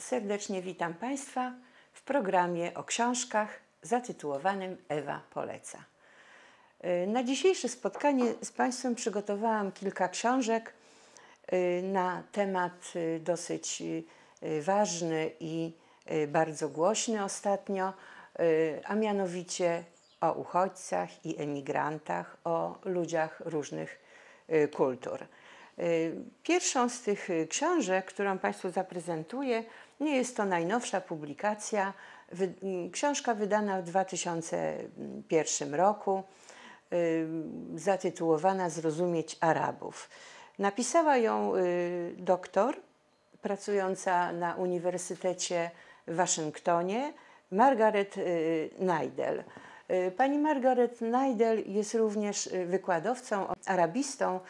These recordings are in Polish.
serdecznie witam Państwa w programie o książkach zatytułowanym Ewa Poleca. Y, na dzisiejsze spotkanie z Państwem przygotowałam kilka książek y, na temat y, dosyć ważny i bardzo głośny ostatnio, a mianowicie o uchodźcach i emigrantach, o ludziach różnych kultur. Y, pierwszą z tych y, książek, którą Państwu zaprezentuję, nie jest to najnowsza publikacja, y, książka wydana w 2001 roku, zatytułowana Zrozumieć Arabów. Napisała ją doktor pracująca na Uniwersytecie w Waszyngtonie, Margaret Najdel. Y, pani Margaret Najdel jest również y, wykładowcą, arabistą,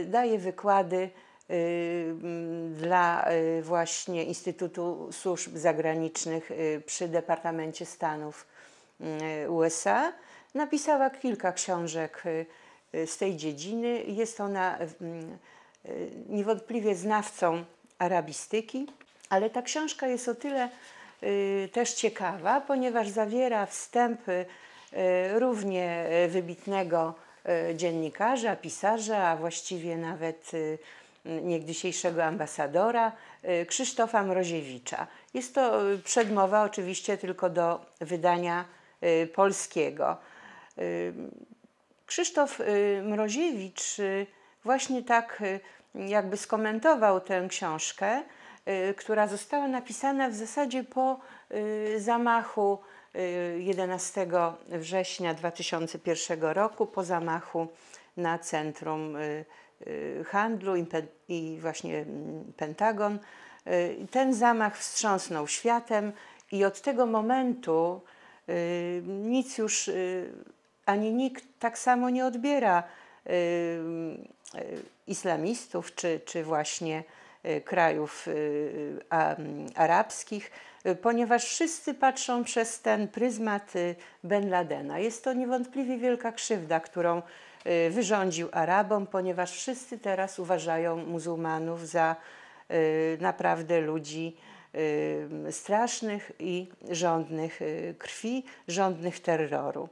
y, daje wykłady mm, dla właśnie Instytutu Służb Zagranicznych przy Departamencie Stanów USA. Napisała kilka książek z tej dziedziny. Jest ona niewątpliwie znawcą arabistyki, ale ta książka jest o tyle Y, też ciekawa, ponieważ zawiera wstępy y, równie y, wybitnego dziennikarza, pisarza, a właściwie nawet niegdysiejszego ambasadora Krzysztofa Mroziewicza. Jest to przedmowa oczywiście tylko do wydania polskiego. Krzysztof Mroziewicz właśnie tak jakby skomentował tę książkę, Y, która została napisana w zasadzie po y, zamachu 11 y, września 2001 roku, po zamachu na Centrum Handlu i właśnie mm, Pentagon. Ten zamach wstrząsnął światem i od tego momentu nic już ani nikt tak samo nie odbiera islamistów czy, czy właśnie Y, krajów y, y, mm, arabskich, ponieważ wszyscy patrzą przez ten pryzmat Ben Ladena. Jest to niewątpliwie wielka krzywda, którą wyrządził Arabom, ponieważ wszyscy teraz uważają muzułmanów za naprawdę ludzi strasznych i żądnych krwi, żądnych terroru.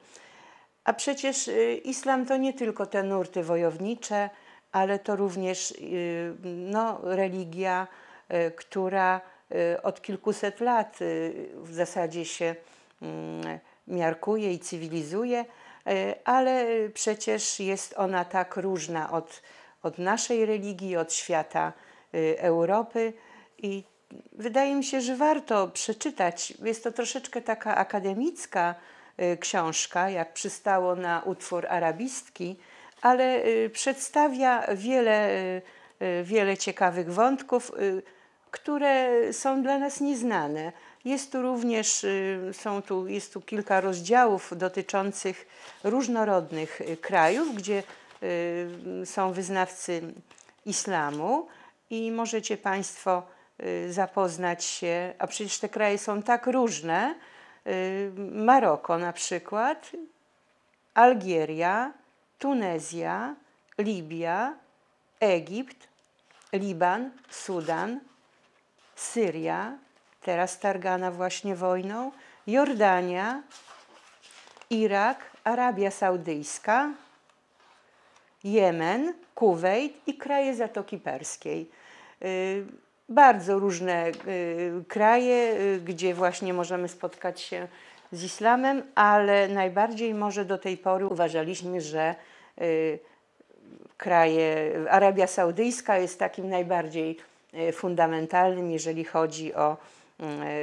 A przecież islam to nie tylko te nurty wojownicze, ale to również y, no, religia, y, która y, od kilkuset lat w zasadzie się mm, miarkuje i cywilizuje, ale przecież jest ona tak różna od, od naszej religii, od świata Europy i wydaje mi się, że warto przeczytać. Jest to troszeczkę taka akademicka książka, jak przystało na utwór arabistki, ale y, przedstawia wiele, y, y, wiele ciekawych wątków, które są dla nas nieznane. Jest tu również są tu, jest tu kilka rozdziałów dotyczących różnorodnych krajów, gdzie są wyznawcy islamu i możecie Państwo zapoznać się, a przecież te kraje są tak różne. Maroko na przykład, Algieria, Tunezja, Libia, Egipt, Liban, Sudan, Syria, teraz targana właśnie wojną, Jordania, Irak, Arabia Saudyjska, Jemen, Kuwejt i kraje Zatoki Perskiej. Y, bardzo różne y, kraje, y, gdzie właśnie możemy spotkać się z islamem, ale najbardziej może do tej pory uważaliśmy, że y, kraje, Arabia Saudyjska jest takim najbardziej y, fundamentalnym, jeżeli chodzi o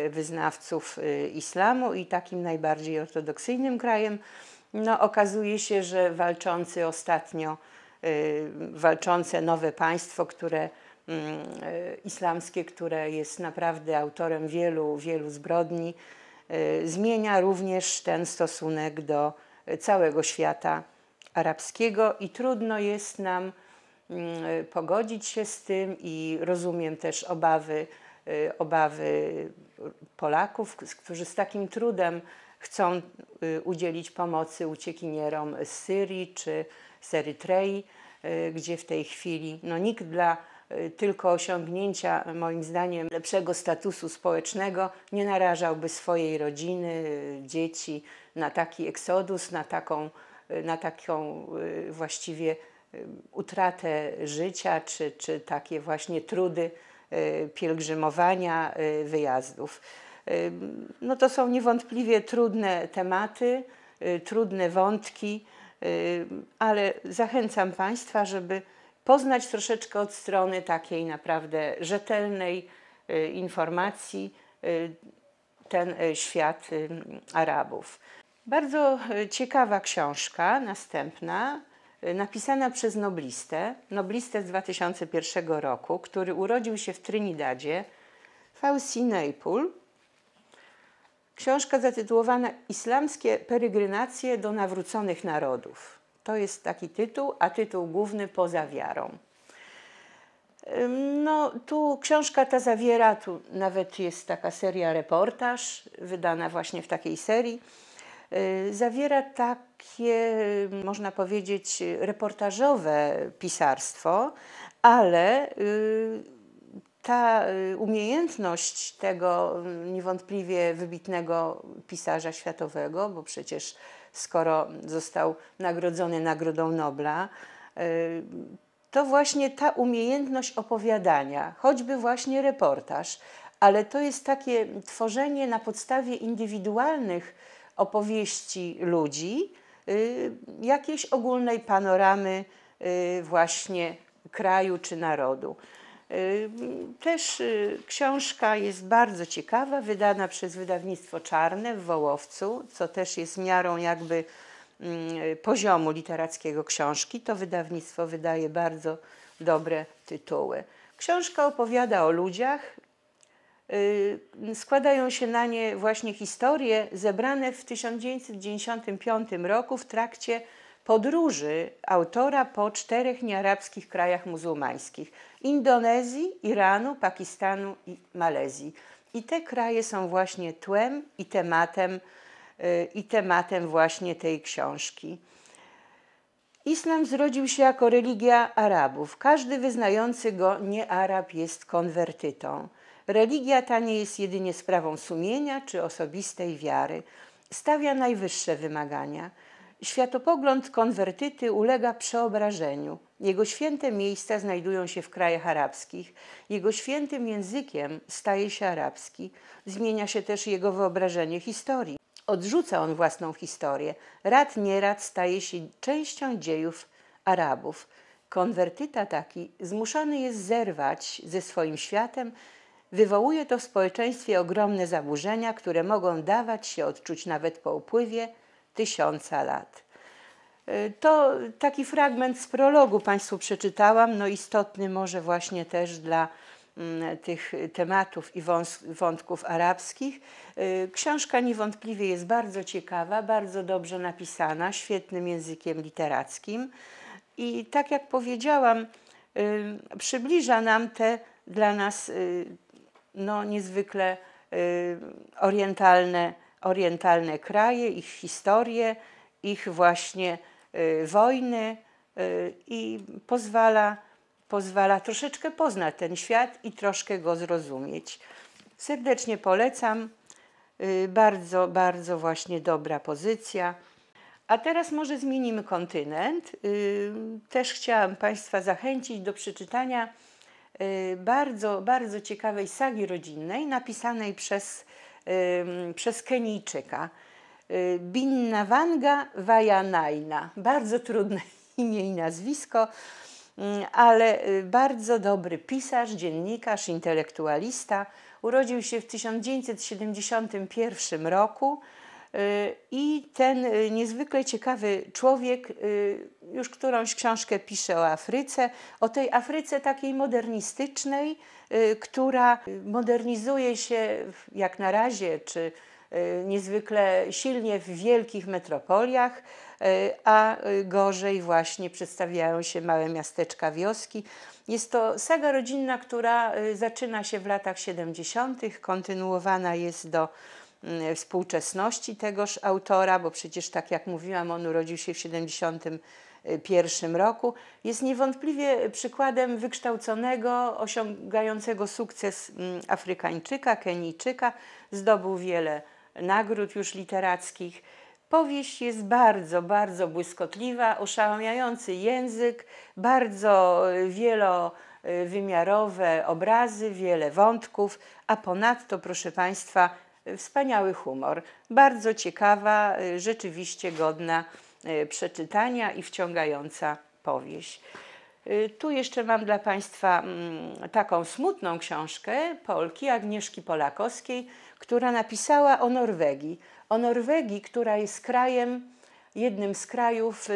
y, wyznawców islamu i takim najbardziej ortodoksyjnym krajem. No, okazuje się, że walczący ostatnio, walczące nowe państwo, które mm, islamskie, które jest naprawdę autorem wielu, wielu zbrodni, Y, zmienia również ten stosunek do całego świata arabskiego i trudno jest nam mm, pogodzić się z tym i rozumiem też obawy, y, obawy Polaków, którzy z takim trudem chcą y, udzielić pomocy uciekinierom z Syrii czy z Erytrei, gdzie w tej chwili no, nikt dla Y, tylko osiągnięcia, moim zdaniem, lepszego statusu społecznego, nie narażałby swojej rodziny, dzieci na taki eksodus, na taką, y, na taką y, właściwie utratę życia, czy, czy takie właśnie trudy pielgrzymowania, wyjazdów. No to są niewątpliwie trudne tematy, trudne wątki, ale zachęcam Państwa, żeby poznać troszeczkę od strony takiej naprawdę rzetelnej y, informacji y, ten y, świat Arabów. Bardzo ciekawa książka, następna, napisana przez noblistę, noblistę z 2001 roku, który urodził się w Trinidadzie, Fauci Napul. Książka zatytułowana Islamskie perygrynacje do nawróconych narodów. To jest taki tytuł, a tytuł główny Poza wiarą. No, tu książka ta zawiera, tu nawet jest taka seria reportaż, wydana właśnie w takiej serii. Yy, zawiera takie, można powiedzieć, reportażowe pisarstwo, ale yy, ta yy, umiejętność tego niewątpliwie wybitnego pisarza światowego, bo przecież skoro został nagrodzony Nagrodą Nobla. Y, to właśnie ta umiejętność opowiadania, choćby właśnie reportaż, ale to jest takie tworzenie na podstawie indywidualnych opowieści ludzi, y, jakiejś ogólnej panoramy y, właśnie kraju czy narodu. Y, też y, książka jest bardzo ciekawa, wydana przez wydawnictwo Czarne w Wołowcu, co też jest miarą jakby mm, poziomu literackiego książki. To wydawnictwo wydaje bardzo dobre tytuły. Książka opowiada o ludziach. Y, składają się na nie właśnie historie zebrane w 1995 roku w trakcie podróży autora po czterech niearabskich krajach muzułmańskich: Indonezji, Iranu, Pakistanu i Malezji. I te kraje są właśnie tłem i tematem, y, i tematem właśnie tej książki. Islam zrodził się jako religia Arabów. Każdy wyznający go nie Arab jest konwertytą. Religia ta nie jest jedynie sprawą sumienia czy osobistej wiary. Stawia najwyższe wymagania. Światopogląd konwertyty ulega przeobrażeniu. Jego święte miejsca znajdują się w krajach arabskich, jego świętym językiem staje się arabski, zmienia się też jego wyobrażenie historii. Odrzuca on własną historię, rad nierad staje się częścią dziejów Arabów. Konwertyta taki zmuszany jest zerwać ze swoim światem, wywołuje to w społeczeństwie ogromne zaburzenia, które mogą dawać się odczuć nawet po upływie tysiąca lat. Y, to taki fragment z prologu Państwu przeczytałam, no istotny może właśnie też dla mm, tych tematów i wątków arabskich. Y, książka niewątpliwie jest bardzo ciekawa, bardzo dobrze napisana, świetnym językiem literackim i tak jak powiedziałam, y, przybliża nam te dla nas no, niezwykle orientalne orientalne kraje, ich historię, ich właśnie y, wojny y, i pozwala, pozwala troszeczkę poznać ten świat i troszkę go zrozumieć. Serdecznie polecam. Y, bardzo, bardzo właśnie dobra pozycja. A teraz może zmienimy kontynent. Też chciałam Państwa zachęcić do przeczytania bardzo, bardzo ciekawej sagi rodzinnej napisanej przez przez Kenijczyka. Y, Binnawanga Vajanajna. Bardzo trudne imię i nazwisko, mm, ale y, bardzo dobry pisarz, dziennikarz, intelektualista. Urodził się w 1971 roku Y, I ten y, niezwykle ciekawy człowiek y, już którąś książkę pisze o Afryce, o tej Afryce takiej modernistycznej, która modernizuje się jak na razie, czy niezwykle silnie w wielkich metropoliach, a gorzej właśnie przedstawiają się małe miasteczka, wioski. Jest to saga rodzinna, która zaczyna się w latach 70., kontynuowana jest do Mm, e, współczesności tegoż autora, bo przecież tak jak mówiłam, on urodził się w e, pierwszym roku, jest niewątpliwie przykładem wykształconego, osiągającego sukces mm, Afrykańczyka, Kenijczyka, zdobył wiele nagród już literackich. Powieść jest bardzo, bardzo błyskotliwa, oszałamiający język, bardzo e, wielowymiarowe obrazy, wiele wątków, a ponadto, proszę Państwa, Wspaniały humor, bardzo ciekawa, y, rzeczywiście godna y, przeczytania i wciągająca powieść. Y, tu jeszcze mam dla Państwa mm, taką smutną książkę Polki Agnieszki Polakowskiej, która napisała o Norwegii. O Norwegii, która jest krajem, jednym z krajów,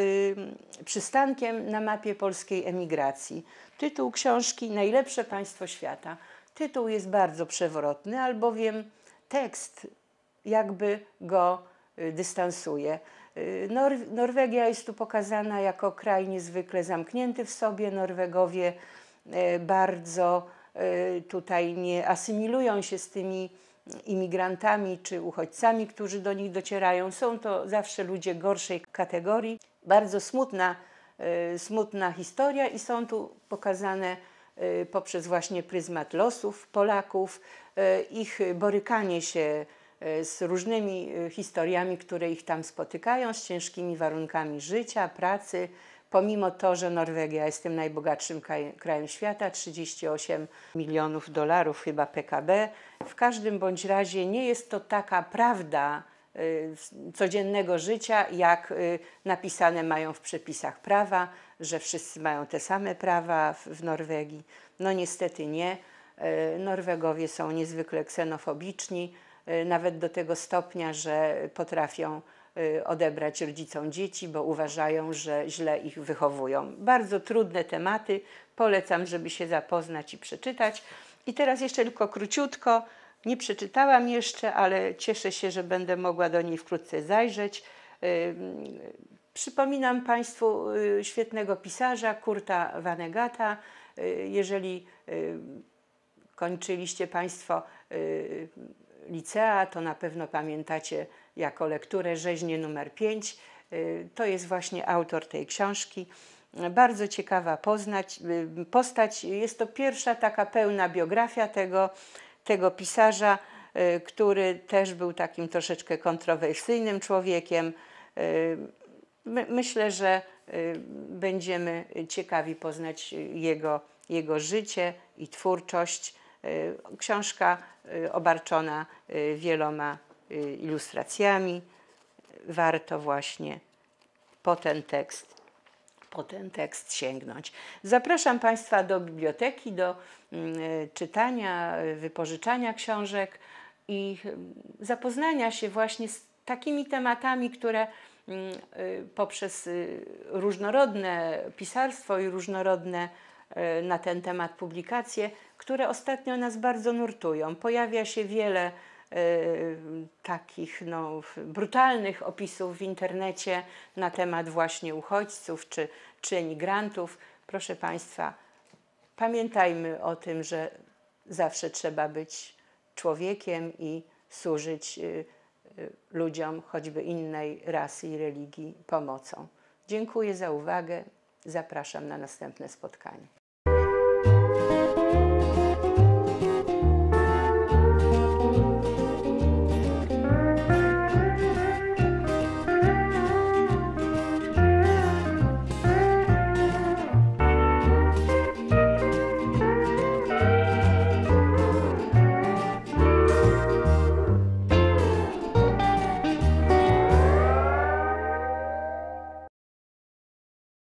przystankiem na mapie polskiej emigracji. Tytuł książki Najlepsze Państwo Świata. Tytuł jest bardzo przewrotny, albowiem tekst jakby go y, dystansuje. Y, Nor Norwegia jest tu pokazana jako kraj niezwykle zamknięty w sobie. Norwegowie y, bardzo tutaj nie asymilują się z tymi imigrantami czy uchodźcami, którzy do nich docierają. Są to zawsze ludzie gorszej kategorii. Bardzo smutna, smutna historia i są tu pokazane Y, poprzez właśnie pryzmat losów Polaków, y, ich borykanie się y, z różnymi historiami, które ich tam spotykają, z ciężkimi warunkami życia, pracy, pomimo to, że Norwegia jest tym najbogatszym krajem świata, 38 milionów dolarów chyba PKB. W każdym bądź razie nie jest to taka prawda codziennego życia, jak napisane mają w przepisach prawa że wszyscy mają te same prawa w Norwegii. No niestety nie. E, Norwegowie są niezwykle ksenofobiczni, e, nawet do tego stopnia, że potrafią e, odebrać rodzicom dzieci, bo uważają, że źle ich wychowują. Bardzo trudne tematy, polecam, żeby się zapoznać i przeczytać. I teraz jeszcze tylko króciutko, nie przeczytałam jeszcze, ale cieszę się, że będę mogła do niej wkrótce zajrzeć. Przypominam Państwu y, świetnego pisarza Kurta Vanegata. Y, jeżeli y, kończyliście Państwo licea, to na pewno pamiętacie jako lekturę rzeźnie numer 5. To jest właśnie autor tej książki. Bardzo ciekawa poznać, postać. Jest to pierwsza taka pełna biografia tego, tego pisarza, który też był takim troszeczkę kontrowersyjnym człowiekiem. My, myślę, że y, będziemy ciekawi poznać y, jego, jego życie i twórczość. Y, książka obarczona wieloma ilustracjami. Warto właśnie po ten tekst, po ten tekst sięgnąć. Zapraszam Państwa do biblioteki, do mm, czytania, wypożyczania książek i zapoznania się właśnie z takimi tematami, które Mm, y, poprzez y, różnorodne pisarstwo i różnorodne y, na ten temat publikacje, które ostatnio nas bardzo nurtują. Pojawia się wiele takich no, brutalnych opisów w internecie na temat właśnie uchodźców czy, czy emigrantów. Proszę Państwa, pamiętajmy o tym, że zawsze trzeba być człowiekiem i służyć. Y, ludziom choćby innej rasy i religii pomocą. Dziękuję za uwagę. Zapraszam na następne spotkanie.